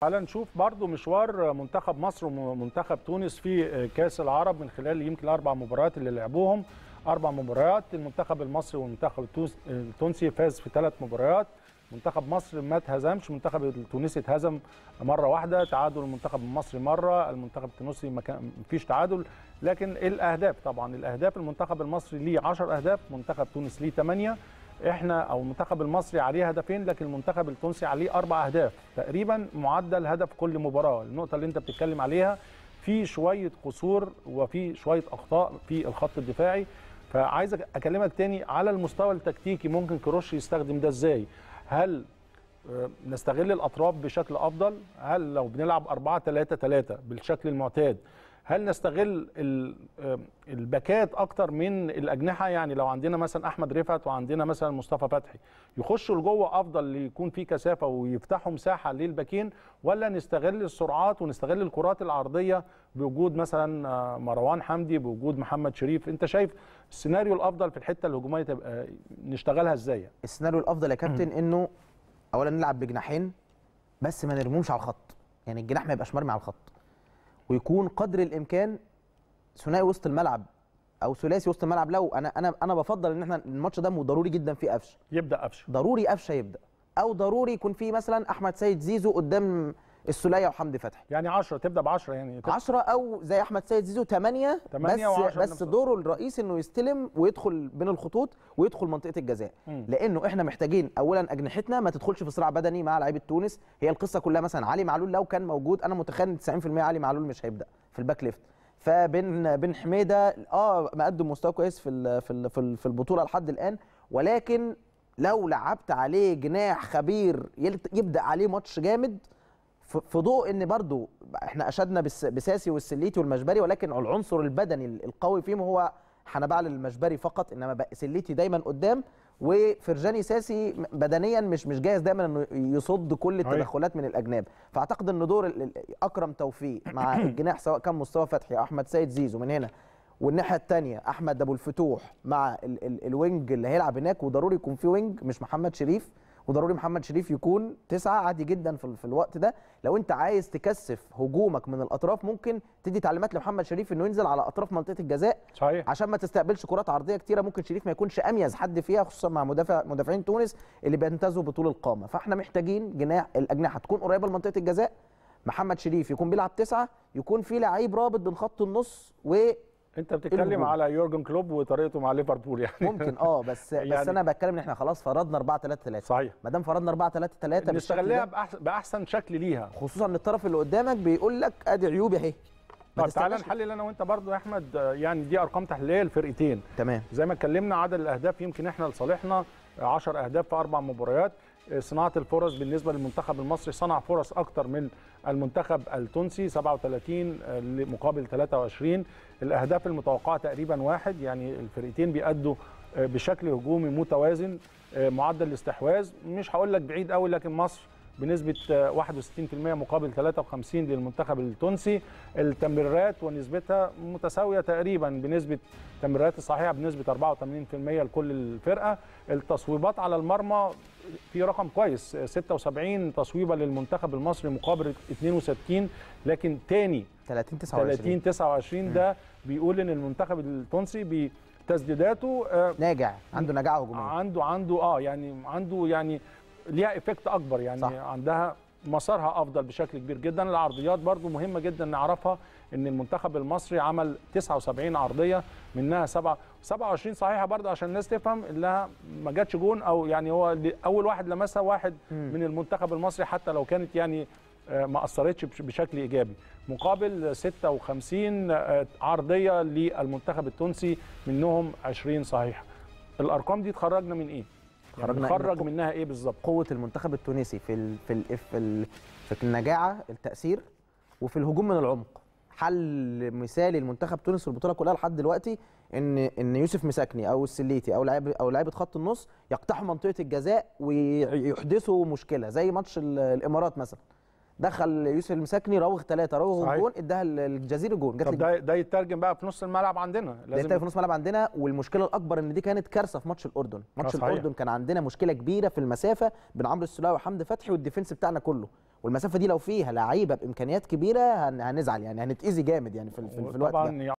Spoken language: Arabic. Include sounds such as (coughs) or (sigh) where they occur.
تعالى نشوف برضو مشوار منتخب مصر ومنتخب تونس في كاس العرب من خلال يمكن الاربع مباريات اللي لعبوهم اربع مباريات المنتخب المصري والمنتخب التونسي فاز في ثلاث مباريات منتخب مصر ما اتهزمش المنتخب التونسي اتهزم مره واحده تعادل المنتخب المصري مره المنتخب التونسي ما فيش تعادل لكن الاهداف طبعا الاهداف المنتخب المصري ليه 10 اهداف منتخب تونس ليه 8 احنا او المنتخب المصري عليه هدفين لكن المنتخب التونسي عليه اربع اهداف تقريبا معدل هدف كل مباراه النقطه اللي انت بتتكلم عليها في شويه قصور وفي شويه اخطاء في الخط الدفاعي فعايز اكلمك تاني على المستوى التكتيكي ممكن كروش يستخدم ده ازاي هل آه، نستغل الاطراف بشكل افضل هل لو بنلعب 4 3 3 بالشكل المعتاد هل نستغل الباكات اكتر من الاجنحه يعني لو عندنا مثلا احمد رفعت وعندنا مثلا مصطفى فتحي يخشوا لجوه افضل يكون في كثافه ويفتحوا مساحه للباكين ولا نستغل السرعات ونستغل الكرات العرضيه بوجود مثلا آه، مروان حمدي بوجود محمد شريف انت شايف السيناريو الافضل في الحته الهجوميه تبقى نشتغلها ازاي السيناريو الافضل يا كابتن انه اولا نلعب بجناحين بس ما نرموش على الخط يعني الجناح ما يبقاش مرمي على الخط ويكون قدر الامكان ثنائي وسط الملعب او ثلاثي وسط الملعب لو انا انا انا بفضل ان احنا الماتش ده ضروري جدا فيه قفشه يبدا قفشه ضروري قفشه يبدا او ضروري يكون فيه مثلا احمد سيد زيزو قدام السوليه وحمدي فتحي يعني 10 تبدا ب 10 يعني 10 او زي احمد سيد زيزو 8 بس بس دوره الرئيسي انه يستلم ويدخل بين الخطوط ويدخل منطقه الجزاء م. لانه احنا محتاجين اولا اجنحتنا ما تدخلش في صراع بدني مع لعيبه تونس هي القصه كلها مثلا علي معلول لو كان موجود انا متخيل 90% علي معلول مش هيبدا في الباك ليفت فبن بن حميده اه مقدم مستوى كويس في في في البطوله لحد الان ولكن لو لعبت عليه جناح خبير يبدا عليه ماتش جامد في ضوء ان برضو احنا اشدنا بساسي والسليتي والمجبري ولكن العنصر البدني القوي فيهم هو حنبعل المجبري فقط انما سليتي دايما قدام وفرجاني ساسي بدنيا مش مش جاهز دايما انه يصد كل أيوة. التدخلات من الاجناب فاعتقد ان دور اكرم توفيق مع (coughs) الجناح سواء كان مصطفى فتحي او احمد سيد زيزو من هنا والناحيه الثانيه احمد ابو الفتوح مع الوينج اللي هيلعب هناك وضروري يكون في وينج مش محمد شريف وضروري محمد شريف يكون تسعه عادي جدا في الوقت ده لو انت عايز تكثف هجومك من الاطراف ممكن تدي تعليمات لمحمد شريف انه ينزل على اطراف منطقه الجزاء صحيح. عشان ما تستقبلش كرات عرضيه كتيره ممكن شريف ما يكونش اميز حد فيها خصوصا مع مدافع مدافعين تونس اللي بينتزوا بطول القامه فاحنا محتاجين جناح الاجنحه تكون قريبه لمنطقه الجزاء محمد شريف يكون بيلعب تسعه يكون في لعيب رابط بين خط النص و انت إيه بتتكلم على يورجن كلوب وطريقته مع ليفربول يعني ممكن اه بس (laughs) يعني بس انا بتكلم ان احنا خلاص فرضنا 4 3 3 صحيح ما دام فرضنا 4 3 3 بنستغلها بأحسن, شكل ليها خصوصا ان الطرف اللي قدامك بيقول لك ادي عيوبي اهي طب تعالى نحلل انا وانت برضو يا احمد آه، يعني دي ارقام تحليليه للفرقتين تمام زي ما اتكلمنا عدد الاهداف يمكن احنا لصالحنا 10 اهداف في اربع مباريات آه، صناعه الفرص بالنسبه للمنتخب المصري صنع فرص اكتر من المنتخب التونسي 37 مقابل 23 الاهداف المتوقعه تقريبا واحد يعني الفرقتين بيأدوا آه، بشكل هجومي متوازن آه، معدل الاستحواذ مش هقول لك بعيد قوي لكن مصر بنسبه 61% مقابل 53 للمنتخب التونسي التمريرات ونسبتها متساويه تقريبا بنسبه التمريرات الصحيحه بنسبه 84% لكل الفرقه التصويبات على المرمى في رقم كويس 76 تصويبه للمنتخب المصري مقابل 62 لكن تاني 30 29 30 29 ده بيقول ان المنتخب التونسي بي تسديداته آه ناجع عنده نجاعه هجوميه عنده عنده اه يعني عنده يعني ليها افكت اكبر يعني صح. عندها مسارها افضل بشكل كبير جدا العرضيات برضو مهمه جدا نعرفها ان المنتخب المصري عمل 79 عرضيه منها 7 27 صحيحه برضو عشان الناس تفهم انها ما جاتش جون او يعني هو اول واحد لمسها واحد م. من المنتخب المصري حتى لو كانت يعني آه، ما اثرتش بشكل ايجابي مقابل 56 آه، عرضيه للمنتخب التونسي منهم 20 صحيحه الارقام دي اتخرجنا من ايه يعني خرجنا يعني خرج منها ايه بالظبط قوه المنتخب التونسي في الـ في الـ في, الـ في النجاعه التاثير وفي الهجوم من العمق حل مثالي لمنتخب تونس في البطوله كلها لحد دلوقتي ان ان يوسف مساكني او السليتي او لعيب او لعيبه خط النص يقتحموا منطقه الجزاء ويحدثوا مشكله زي ماتش الامارات مثلا دخل يوسف المساكني راوغ ثلاثه راوغ جون اداها للجزير جون طب ده ده يترجم بقى في نص الملعب عندنا لازم ده في نص الملعب عندنا والمشكله الاكبر ان دي كانت كارثه في ماتش الاردن ماتش آه، صحيح. الاردن كان عندنا مشكله كبيره في المسافه بين عمرو السلاوي وحمدي فتحي والديفنس بتاعنا كله والمسافه دي لو فيها لعيبه بامكانيات كبيره هنزعل يعني هنتاذي جامد يعني في, في الوقت ده